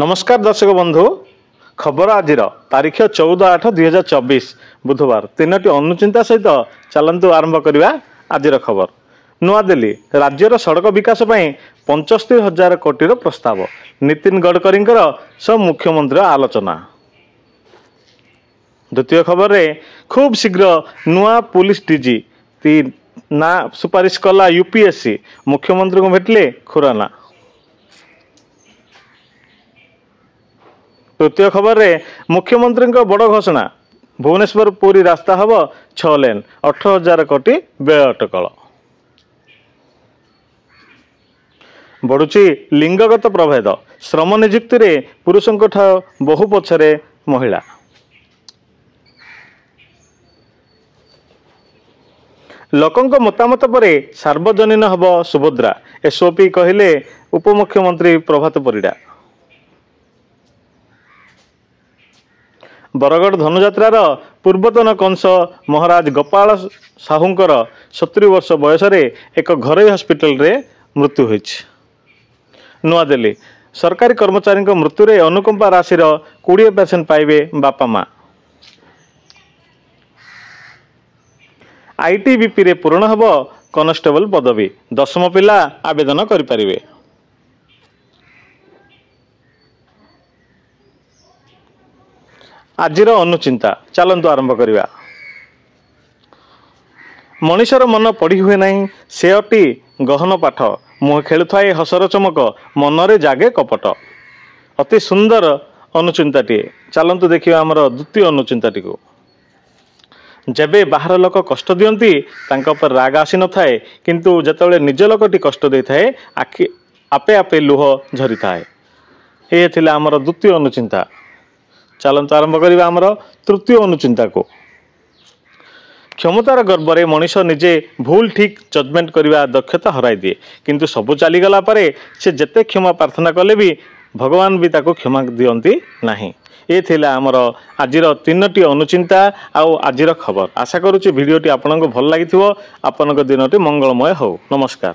ନମସ୍କାର ଦର୍ଶକ ବନ୍ଧୁ ଖବର ଆଜିର ତାରିଖ ଚଉଦ ଆଠ ଦୁଇ ହଜାର ଚବିଶ ବୁଧବାର ତିନୋଟି ଅନୁଚିନ୍ତା ସହିତ ଚାଲନ୍ତୁ ଆରମ୍ଭ କରିବା ଆଜିର ଖବର ନୂଆଦିଲ୍ଲୀ ରାଜ୍ୟର ସଡ଼କ ବିକାଶ ପାଇଁ ପଞ୍ଚସ୍ତରୀ ହଜାର କୋଟିର ପ୍ରସ୍ତାବ ନୀତିନ ଗଡ଼କରୀଙ୍କର ସହ ମୁଖ୍ୟମନ୍ତ୍ରୀର ଆଲୋଚନା ଦ୍ୱିତୀୟ ଖବରରେ ଖୁବ୍ ଶୀଘ୍ର ନୂଆ ପୋଲିସ ଡିଜି ନା ସୁପାରିଶ କଲା ୟୁପିଏସ୍ସି ମୁଖ୍ୟମନ୍ତ୍ରୀଙ୍କୁ ଭେଟିଲେ ଖୁରାନା ତୃତୀୟ ଖବରରେ ମୁଖ୍ୟମନ୍ତ୍ରୀଙ୍କ ବଡ଼ ଘୋଷଣା ଭୁବନେଶ୍ୱର ପୁରୀ ରାସ୍ତା ହେବ ଛଅ ଲେନ୍ ଅଠର ହଜାର କୋଟି ବ୍ୟୟ ଅଟକଳ ବଢ଼ୁଛି ଲିଙ୍ଗଗତ ପ୍ରଭେଦ ଶ୍ରମ ନିଯୁକ୍ତିରେ ପୁରୁଷଙ୍କଠାରୁ ବହୁ ପଛରେ ମହିଳା ଲୋକଙ୍କ ମତାମତ ପରେ ସାର୍ବଜନୀନ ହେବ ସୁଭଦ୍ରା ଏସ୍ଓପି କହିଲେ ଉପମୁଖ୍ୟମନ୍ତ୍ରୀ ପ୍ରଭାତ ପରିଡ଼ା ବରଗଡ଼ ଧନୁଯାତ୍ରାର ପୂର୍ବତନ କଂସ ମହାରାଜ ଗୋପାଳ ସାହୁଙ୍କର ସତୁରି ବର୍ଷ ବୟସରେ ଏକ ଘରୋଇ ହସ୍ପିଟାଲରେ ମୃତ୍ୟୁ ହୋଇଛି ନୂଆଦିଲ୍ଲୀ ସରକାରୀ କର୍ମଚାରୀଙ୍କ ମୃତ୍ୟୁରେ ଅନୁକମ୍ପା ରାଶିର କୋଡ଼ିଏ ପରସେଣ୍ଟ ପାଇବେ ବାପା ମା ଆଇଟିବିପିରେ ପୂରଣ ହେବ କନଷ୍ଟେବଲ ପଦବୀ ଦଶମ ପିଲା ଆବେଦନ କରିପାରିବେ ଆଜିର ଅନୁଚିନ୍ତା ଚାଲନ୍ତୁ ଆରମ୍ଭ କରିବା ମଣିଷର ମନ ପଢ଼ି ହୁଏ ନାହିଁ ସେ ଅଟି ଗହନ ପାଠ ମୁହଁ ଖେଳୁଥାଏ ହସର ଚମକ ମନରେ ଜାଗେ କପଟ ଅତି ସୁନ୍ଦର ଅନୁଚିନ୍ତାଟିଏ ଚାଲନ୍ତୁ ଦେଖିବା ଆମର ଦ୍ୱିତୀୟ ଅନୁଚିନ୍ତାଟିକୁ ଯେବେ ବାହାର ଲୋକ କଷ୍ଟ ଦିଅନ୍ତି ତାଙ୍କ ଉପରେ ରାଗ ଆସିନଥାଏ କିନ୍ତୁ ଯେତେବେଳେ ନିଜ ଲୋକଟି କଷ୍ଟ ଦେଇଥାଏ ଆଖି ଆପେ ଆପେ ଲୁହ ଝରିଥାଏ ଏ ଥିଲା ଆମର ଦ୍ୱିତୀୟ ଅନୁଚିନ୍ତା ଚାଲନ୍ତୁ ଆରମ୍ଭ କରିବା ଆମର ତୃତୀୟ ଅନୁଚିନ୍ତାକୁ କ୍ଷମତାର ଗର୍ବରେ ମଣିଷ ନିଜେ ଭୁଲ ଠିକ୍ ଜଜ୍ମେଣ୍ଟ କରିବା ଦକ୍ଷତା ହରାଇ ଦିଏ କିନ୍ତୁ ସବୁ ଚାଲିଗଲା ପରେ ସେ ଯେତେ କ୍ଷମା ପ୍ରାର୍ଥନା କଲେ ବି ଭଗବାନ ବି ତାକୁ କ୍ଷମା ଦିଅନ୍ତି ନାହିଁ ଏ ଥିଲା ଆମର ଆଜିର ତିନୋଟି ଅନୁଚିନ୍ତା ଆଉ ଆଜିର ଖବର ଆଶା କରୁଛି ଭିଡ଼ିଓଟି ଆପଣଙ୍କୁ ଭଲ ଲାଗିଥିବ ଆପଣଙ୍କ ଦିନଟି ମଙ୍ଗଳମୟ ହେଉ ନମସ୍କାର